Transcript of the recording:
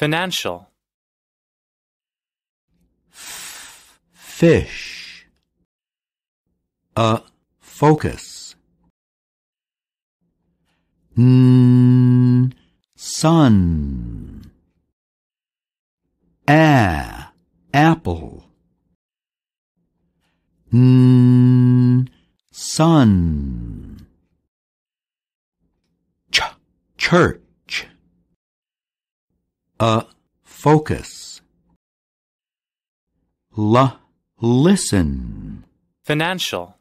Financial Fish A focus N sun A apple N sun Ch church a focus. La listen. Financial.